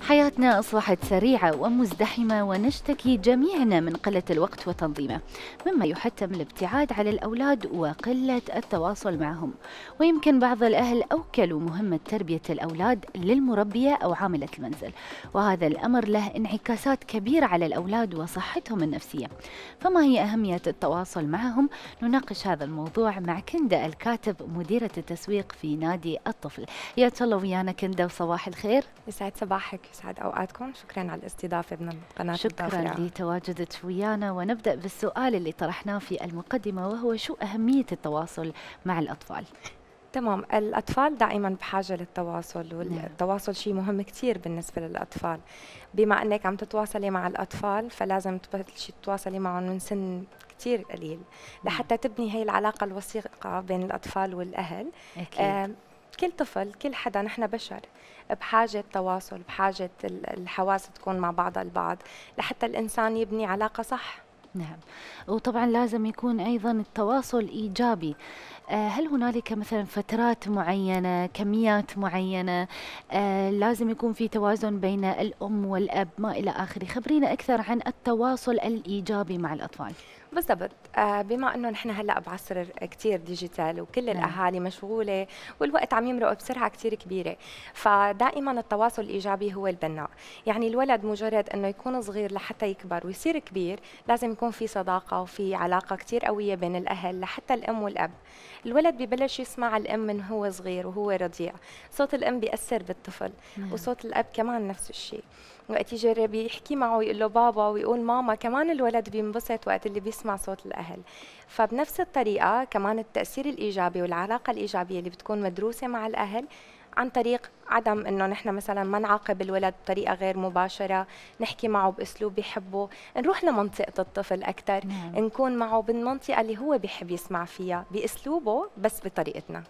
حياتنا أصبحت سريعة ومزدحمة ونشتكي جميعنا من قلة الوقت وتنظيمه مما يحتم الابتعاد على الأولاد وقلة التواصل معهم ويمكن بعض الأهل أوكلوا مهمة تربية الأولاد للمربية أو عاملة المنزل وهذا الأمر له انعكاسات كبيرة على الأولاد وصحتهم النفسية فما هي أهمية التواصل معهم؟ نناقش هذا الموضوع مع كندا الكاتب مديرة التسويق في نادي الطفل يا الله ويانا كندا وصباح الخير يسعد صباحك يسعد اوقاتكم شكرا على الاستضافه من قناه شكرا لتواجدك ويانا ونبدا بالسؤال اللي طرحناه في المقدمه وهو شو اهميه التواصل مع الاطفال تمام الأطفال دائما بحاجة للتواصل نعم. والتواصل شيء مهم كثير بالنسبة للأطفال بما أنك عم تتواصلي مع الأطفال فلازم تبلشي تتواصلي معهم من سن كثير قليل نعم. لحتى تبني هي العلاقة الوثيقة بين الأطفال والأهل أكيد. آه كل طفل كل حدا نحن بشر بحاجة تواصل بحاجة الحواس تكون مع بعضها البعض لحتى الإنسان يبني علاقة صح نعم وطبعا لازم يكون ايضا التواصل ايجابي آه، هل هنالك مثلا فترات معينة كميات معينة آه، لازم يكون في توازن بين الأم والأب ما إلى آخره خبرينا أكثر عن التواصل الإيجابي مع الأطفال بالضبط آه، بما انه نحن هلا بعصر كثير ديجيتال وكل نعم. الاهالي مشغوله والوقت عم يمرق بسرعه كثير كبيره فدائما التواصل الايجابي هو البناء يعني الولد مجرد انه يكون صغير لحتى يكبر ويصير كبير لازم يكون في صداقه وفي علاقه كثير قويه بين الاهل لحتى الام والاب الولد ببلش يسمع الام من هو صغير وهو رضيع صوت الام بياثر بالطفل مم. نعم. وصوت الاب كمان نفس الشيء وقت يجرب يحكي معه ويقول له بابا ويقول ماما كمان الولد بينبسط وقت اللي بيسمع صوت الاهل فبنفس الطريقه كمان التاثير الايجابي والعلاقه الايجابيه اللي بتكون مدروسه مع الاهل عن طريق عدم انه نحن مثلا ما نعاقب الولد بطريقه غير مباشره نحكي معه باسلوب بحبه نروح لمنطقه الطفل اكثر نعم. نكون معه بالمنطقه اللي هو بحب يسمع فيها باسلوبه بس بطريقتنا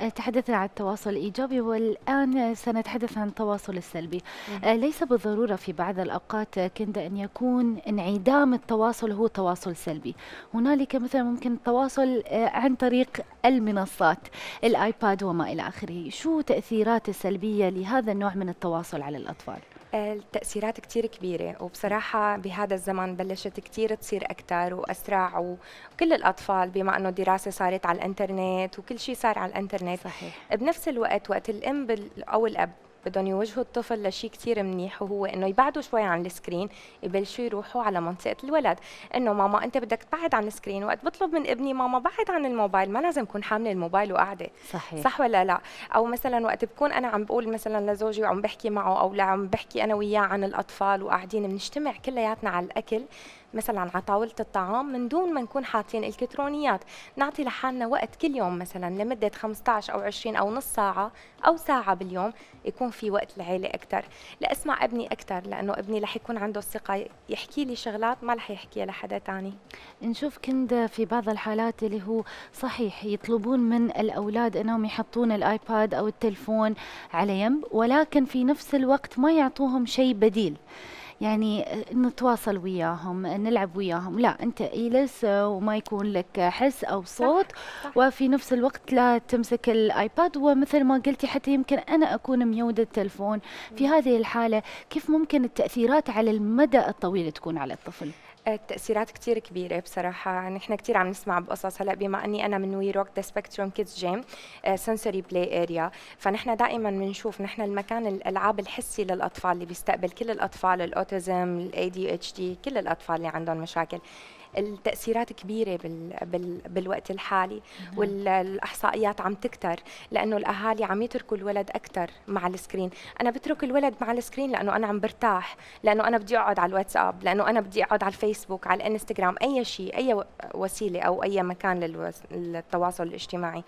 أه، تحدثنا عن التواصل الايجابي والان سنتحدث عن التواصل السلبي نعم. ليس بالضروره في بعض الاوقات كندا ان يكون انعدام التواصل هو تواصل سلبي هنالك مثلا ممكن التواصل أه، عن طريق المنصات الايباد وما الى اخره شو تاثيرات السلبية إيجابية لهذا النوع من التواصل على الأطفال؟ آه، التأثيرات كتير كبيرة وبصراحة بهذا الزمن بلشت كتير تصير أكتر وأسرع وكل الأطفال بما أنه الدراسة صارت على الإنترنت وكل شيء صار على الإنترنت صحيح بنفس الوقت وقت الأم أو الأب بدهم يوجهوا الطفل لشيء كثير منيح وهو انه يبعدوا شوي عن السكرين يبلشوا يروحوا على منطقه الولد انه ماما انت بدك تبعد عن السكرين وقت بطلب من ابني ماما بعد عن الموبايل ما لازم اكون حامله الموبايل وقاعده صحيح صح ولا لا او مثلا وقت بكون انا عم بقول مثلا لزوجي وعم بحكي معه او عم بحكي انا وياه عن الاطفال وقاعدين بنجتمع كلياتنا على الاكل مثلا على طاوله الطعام من دون ما نكون حاطين الكترونيات نعطي لحالنا وقت كل يوم مثلا لمده 15 او 20 او نص ساعه او ساعه باليوم يكون في وقت العيله اكثر لاسمع ابني اكثر لانه ابني رح يكون عنده الثقه يحكي لي شغلات ما رح يحكيها لحدا ثاني نشوف كندا في بعض الحالات اللي هو صحيح يطلبون من الاولاد انهم يحطون الايباد او التلفون على يم ولكن في نفس الوقت ما يعطوهم شيء بديل يعني نتواصل وياهم نلعب وياهم لا انت اجلس وما يكون لك حس او صوت صح. صح. وفي نفس الوقت لا تمسك الايباد ومثل ما قلتي حتى يمكن انا اكون ميودة التلفون في هذه الحاله كيف ممكن التاثيرات على المدى الطويل تكون على الطفل التأثيرات كتير كبيرة بصراحة نحن يعني كتير عم نسمع بقصص هلا بما أني أنا من وي روك ذا سبيكتروم كيدز جيم سنسوري بلاي اريا فنحن دائما بنشوف نحن المكان الألعاب الحسي للأطفال اللي بيستقبل كل الأطفال الأوتيزم الاي دي اتش دي كل الأطفال اللي عندهم مشاكل التاثيرات كبيره بال بال بالوقت الحالي والاحصائيات عم تكتر لانه الاهالي عم يتركوا الولد اكثر مع السكرين انا بترك الولد مع السكرين لانه انا عم برتاح لانه انا بدي اقعد على الواتساب لانه انا بدي اقعد على الفيسبوك على الانستغرام اي شيء اي وسيله او اي مكان للتواصل الاجتماعي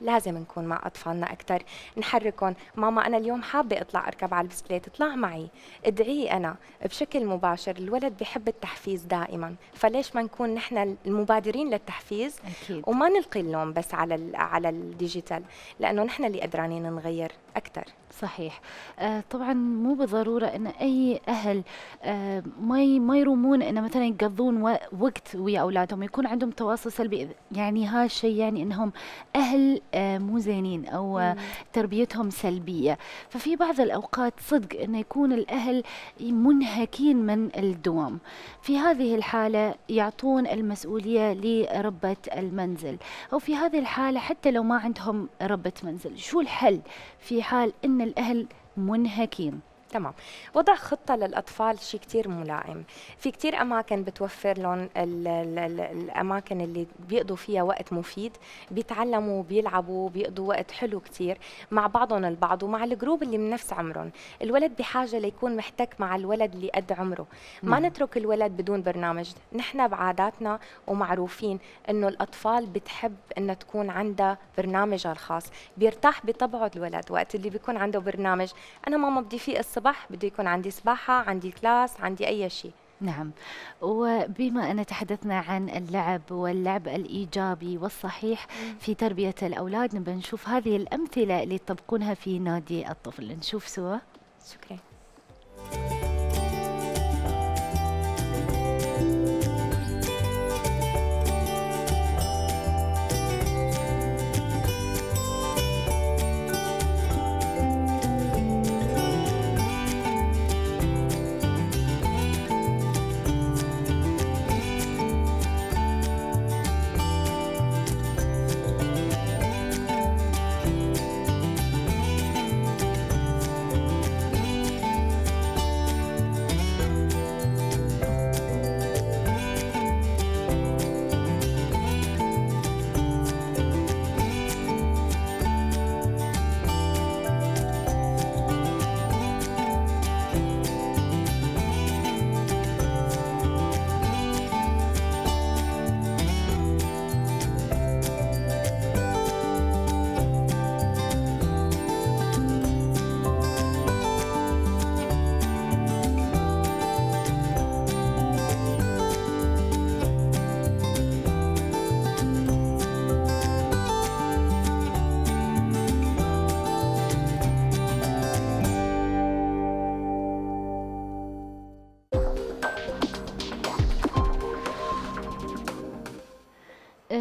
لازم نكون مع اطفالنا اكثر نحركهم ماما انا اليوم حابه اطلع اركب على البسكليت اطلع معي ادعي انا بشكل مباشر الولد بحب التحفيز دائما فليش ما نكون نحن المبادرين للتحفيز أكيد. وما نلقي اللوم بس على الـ على الديجيتال لانه نحن اللي قدرانين نغير اكثر صحيح آه طبعا مو بالضروره ان اي اهل آه ما ما يرومون ان مثلا يقضون وقت ويا اولادهم يكون عندهم تواصل سلبي يعني الشيء يعني انهم اهل آه، مو زينين او تربيتهم سلبيه ففي بعض الاوقات صدق انه يكون الاهل منهكين من الدوام في هذه الحاله يعطون المسؤوليه لربه المنزل او في هذه الحاله حتى لو ما عندهم ربه منزل شو الحل في حال ان الاهل منهكين تمام وضع خطه للاطفال شيء كثير ملائم في كثير اماكن بتوفر لهم الاماكن اللي بيقضوا فيها وقت مفيد بيتعلموا بيلعبوا بيقضوا وقت حلو كثير مع بعضهم البعض ومع الجروب اللي من نفس عمرهم الولد بحاجه ليكون محتك مع الولد اللي قد عمره ما نعم. نترك الولد بدون برنامج نحن بعاداتنا ومعروفين انه الاطفال بتحب انها تكون عندها برنامجها الخاص بيرتاح بطبعه الولد وقت اللي بيكون عنده برنامج انا ماما بدي فيه قصه الصبح بده يكون عندي سباحه عندي كلاس عندي اي شيء نعم وبما أن تحدثنا عن اللعب واللعب الإيجابي والصحيح في تربية الأولاد نبي نشوف هذه الأمثلة اللي تطبقونها في نادي الطفل نشوف سوا شكرا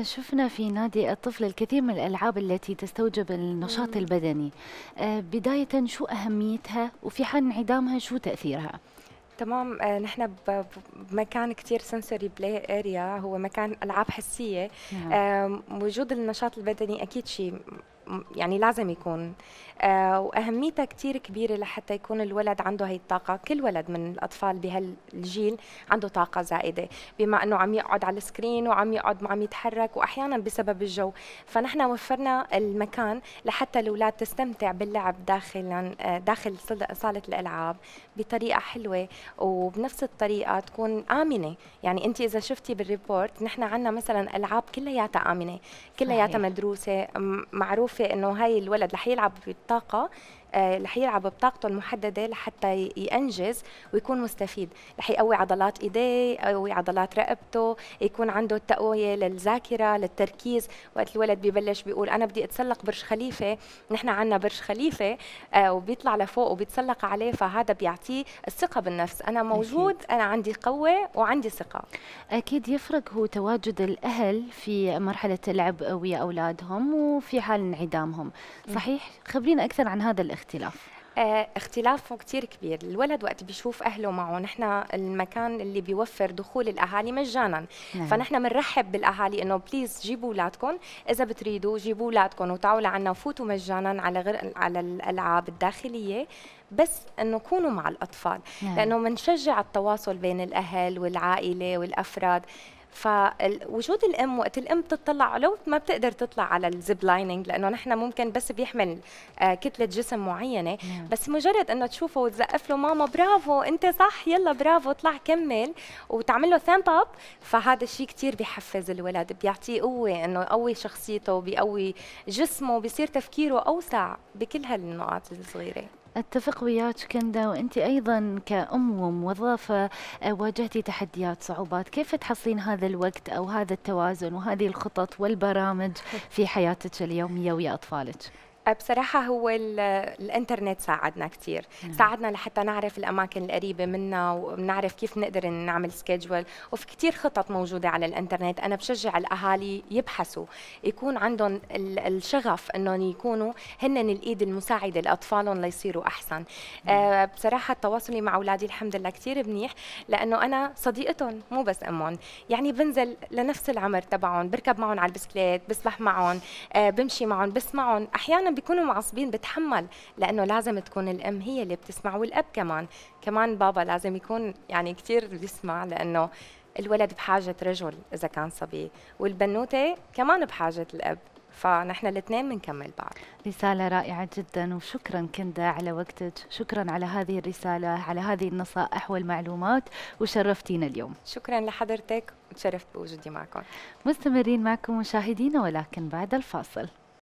شفنا في نادي الطفل الكثير من الألعاب التي تستوجب النشاط البدني آه، بداية شو أهميتها وفي حال انعدامها شو تأثيرها؟ تمام آه، نحن بمكان كثير سنسوري بلاي اريا هو مكان العاب حسيه نعم. آه، وجود النشاط البدني اكيد شيء يعني لازم يكون آه، واهميتها كثير كبيره لحتى يكون الولد عنده هي الطاقه كل ولد من الاطفال بهالجيل عنده طاقه زائده بما انه عم يقعد على السكرين وعم يقعد وعم يتحرك واحيانا بسبب الجو فنحن وفرنا المكان لحتى الاولاد تستمتع باللعب داخل آه، داخل صاله الالعاب بطريقه حلوه وبنفس الطريقه تكون امنه يعني انت اذا شفتي بالريبورت نحن عندنا مثلا العاب كلياتها امنه كلياتها مدروسه معروف عارفه انه هاي الولد رح يلعب بالطاقه آه، رح يلعب بطاقته المحدده لحتى ينجز ويكون مستفيد رح يقوي عضلات ايديه يقوي عضلات رقبته يكون عنده التقويه للذاكره للتركيز وقت الولد ببلش بيقول انا بدي اتسلق برج خليفه نحن عندنا برج خليفه آه، وبيطلع لفوق وبيتسلق عليه فهذا بيعطيه الثقه بالنفس انا موجود انا عندي قوه وعندي ثقه اكيد يفرق هو تواجد الاهل في مرحله اللعب ويا اولادهم وفي حال انعدامهم صحيح خبرينا اكثر عن هذا ال الاختلاف؟ اختلافهم آه، كتير كبير الولد وقت بيشوف أهله معه نحن المكان اللي بيوفر دخول الأهالي مجانا نعم. فنحن بنرحب بالأهالي إنه بليز جيبوا أولادكم إذا بتريدوا جيبوا أولادكم وتعوا لعنا وفوتوا مجانا على غر... على الألعاب الداخلية بس انه كونوا مع الاطفال نعم. لانه بنشجع التواصل بين الاهل والعائله والافراد فوجود الام وقت الام بتطلع لو ما بتقدر تطلع على الزب لايننج لانه نحن ممكن بس بيحمل آه، كتله جسم معينه نعم. بس مجرد انه تشوفه وتزقف له ماما برافو انت صح يلا برافو اطلع كمل وتعمل له ثامب اب فهذا الشيء كثير بحفز الولد بيعطيه قوه انه يقوي شخصيته بيقوي جسمه بيصير تفكيره اوسع بكل هالنقاط الصغيره أتفق وياك كندا وأنت أيضا كأم وموظفة آه، واجهتي تحديات صعوبات كيف تحصلين هذا الوقت أو هذا التوازن وهذه الخطط والبرامج في حياتك اليومية ويا أطفالك بصراحة هو الانترنت ساعدنا كثير نعم. ساعدنا لحتى نعرف الأماكن القريبة منا ونعرف كيف نقدر نعمل سكيدجول وفي كثير خطط موجودة على الانترنت أنا بشجع الأهالي يبحثوا يكون عندهم الشغف أنهم يكونوا هن الإيد المساعدة لأطفالهم ليصيروا أحسن نعم. آه بصراحة تواصلي مع أولادي الحمد لله كثير منيح لأنه أنا صديقتهم مو بس أمهم يعني بنزل لنفس العمر تبعهم بركب معهم على البسكليت بسبح معهم آه بمشي معهم بسمعهم أحيانا بيكونوا معصبين بتحمل لانه لازم تكون الام هي اللي بتسمع والاب كمان كمان بابا لازم يكون يعني كثير بيسمع لانه الولد بحاجه رجل اذا كان صبي والبنوته كمان بحاجه الاب فنحن الاثنين بنكمل بعض رسالة رائعة جدا وشكرا كندا على وقتك شكرا على هذه الرسالة على هذه النصائح والمعلومات وشرفتينا اليوم شكرا لحضرتك وتشرفت بوجودي معكم مستمرين معكم مشاهدينا ولكن بعد الفاصل